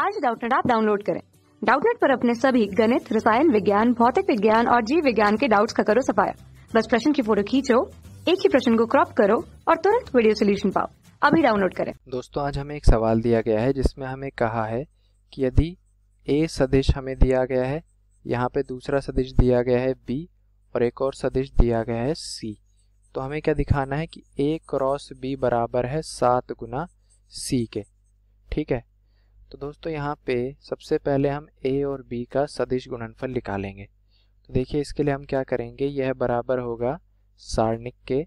आज डाउटनेट आप डाउनलोड करें डाउटनेट पर अपने सभी गणित रसायन विज्ञान भौतिक विज्ञान और जीव विज्ञान के डाउट्स का करो सफाया बस प्रश्न की फोटो खींचो एक ही प्रश्न को क्रॉप करो और तुरंत वीडियो सोल्यूशन पाओ अभी डाउनलोड करें दोस्तों आज हमें एक सवाल दिया गया है जिसमें हमें कहा है कि यदि ए सदिश हमें दिया गया है यहाँ पे दूसरा सदिश दिया गया है बी और एक और सदिश दिया गया है सी तो हमें क्या दिखाना है कि ए क्रॉस बी बराबर है सात गुना सी के ठीक है तो दोस्तों यहाँ पे सबसे पहले हम ए और बी का सदिश गुणनफल निकालेंगे तो देखिए इसके लिए हम क्या करेंगे यह बराबर होगा सारणिक के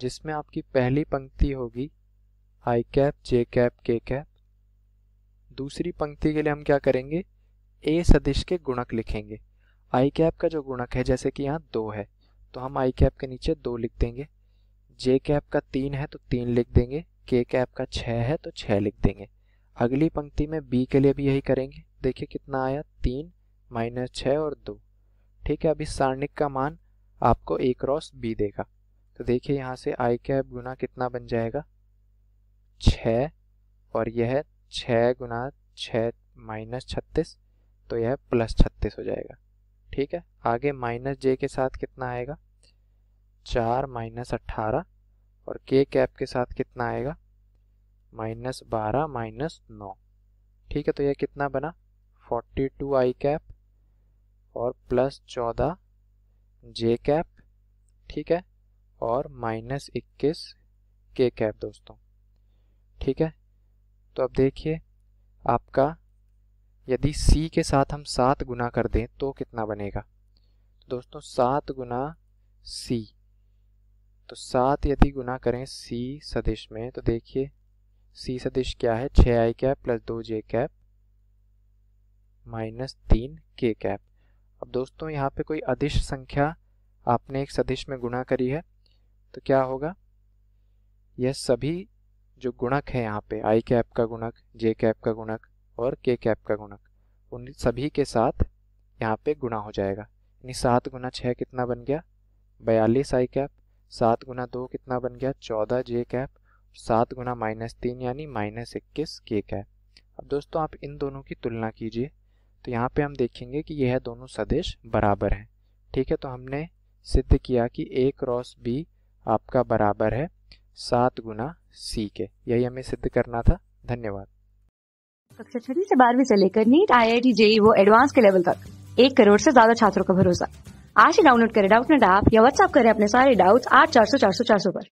जिसमें आपकी पहली पंक्ति होगी i cap j cap k cap दूसरी पंक्ति के लिए हम क्या करेंगे ए सदिश के गुणक लिखेंगे आई कैप का जो गुणक है जैसे कि यहाँ दो है तो हम आई कैप के नीचे दो लिख देंगे जे कैप का तीन है तो तीन लिख देंगे के कैप का छः है तो छः लिख देंगे अगली पंक्ति में बी के लिए भी यही करेंगे देखिए कितना आया तीन माइनस छः और दो ठीक है अभी सारणिक का मान आपको ए क्रॉस बी देगा तो देखिए यहाँ से आई कैप गुना कितना बन जाएगा छ और यह छ गुना छ माइनस छत्तीस तो यह प्लस छत्तीस हो जाएगा ठीक है आगे माइनस जे के साथ कितना आएगा चार माइनस अट्ठारह और के कैप के साथ कितना आएगा माइनस बारह माइनस नौ ठीक है तो यह कितना बना फोर्टी टू आई कैप और प्लस चौदह जे कैप ठीक है और माइनस इक्कीस के कैप दोस्तों ठीक है तो अब देखिए आपका यदि c के साथ हम सात गुना कर दें तो कितना बनेगा तो दोस्तों सात गुना c तो सात यदि गुना करें c सदिश में तो देखिए सी सदिश क्या है छः आई कैप प्लस दो जे कैप माइनस तीन के कैप अब दोस्तों यहाँ पे कोई अदिश संख्या आपने एक सदिश में गुणा करी है तो क्या होगा यह सभी जो गुणक है यहाँ पे आई कैप का गुणक जे कैप का गुणक और के कैप का गुणक उन सभी के साथ यहाँ पे गुणा हो जाएगा यानी सात गुना छः कितना बन गया बयालीस आई कैप सात गुना दो कितना बन गया चौदह जे कैप सात गुना माइनस तीन यानी माइनस इक्कीस केक है अब दोस्तों आप इन दोनों की तुलना कीजिए तो यहाँ पे हम देखेंगे कि यह दोनों सदिश बराबर हैं ठीक है तो हमने सिद्ध किया कि ए क्रॉस बी आपका बराबर है सात गुना सी के यही हमें सिद्ध करना था धन्यवाद कक्षा छठी से बारहवीं से लेकर NEET IIT JEE वो एडवांस के लेवल तक एक करोड़ से ज्यादा छात्रों का भरोसा आज ही डाउनलोड करें डाउट नेट ऐप या व्हाट्सएप करें अपने सारे डाउट्स आठ चार सौ चार सौ चार सौ पर